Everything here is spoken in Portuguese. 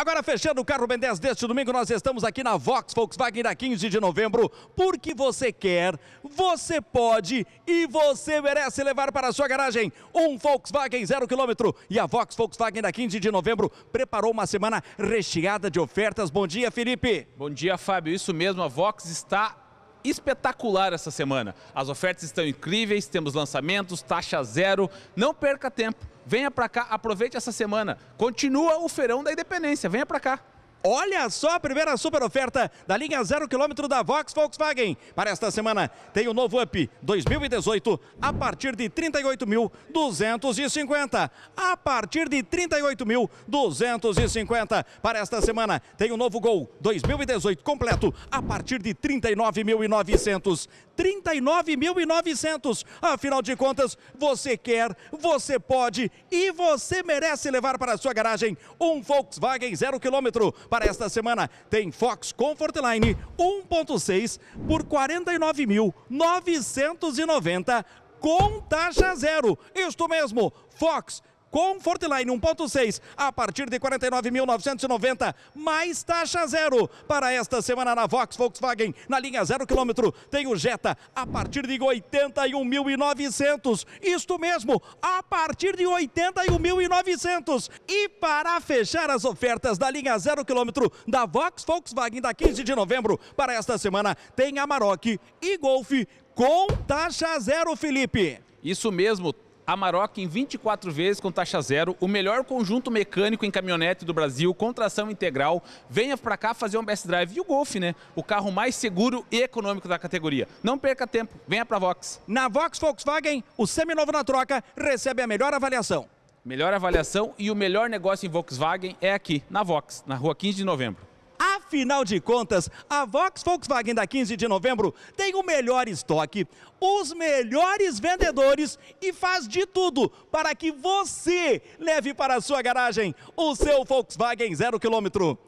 Agora, fechando o Carro Ben 10 deste domingo, nós estamos aqui na Vox Volkswagen da 15 de novembro. Porque você quer, você pode e você merece levar para a sua garagem um Volkswagen zero quilômetro. E a Vox Volkswagen da 15 de novembro preparou uma semana recheada de ofertas. Bom dia, Felipe. Bom dia, Fábio. Isso mesmo, a Vox está espetacular essa semana. As ofertas estão incríveis, temos lançamentos, taxa zero. Não perca tempo. Venha para cá, aproveite essa semana. Continua o feirão da Independência. Venha para cá. Olha só a primeira super oferta da linha 0 km da Vox Volkswagen. Para esta semana tem o novo Up 2018 a partir de 38.250. A partir de 38.250. Para esta semana tem o novo Gol 2018 completo a partir de 39.900. 39.900. Afinal de contas, você quer, você pode e você merece levar para a sua garagem um Volkswagen 0 km para esta semana tem Fox Comfortline 1.6 por 49.990 com taxa zero. Isto mesmo, Fox com Fortline 1.6 a partir de 49.990, mais taxa zero. Para esta semana na Vox Volkswagen, na linha zero quilômetro, tem o Jetta a partir de 81.900. Isto mesmo, a partir de 81.900. E para fechar as ofertas da linha zero quilômetro da Vox Volkswagen da 15 de novembro, para esta semana tem Amarok e Golf com taxa zero, Felipe. Isso mesmo, a Maroc em 24 vezes com taxa zero, o melhor conjunto mecânico em caminhonete do Brasil, com tração integral. Venha para cá fazer um best drive. E o Golf, né? O carro mais seguro e econômico da categoria. Não perca tempo, venha para a Vox. Na Vox Volkswagen, o seminovo na troca recebe a melhor avaliação. Melhor avaliação e o melhor negócio em Volkswagen é aqui, na Vox, na rua 15 de novembro. Afinal de contas, a Vox Volkswagen da 15 de novembro tem o melhor estoque, os melhores vendedores e faz de tudo para que você leve para a sua garagem o seu Volkswagen zero quilômetro.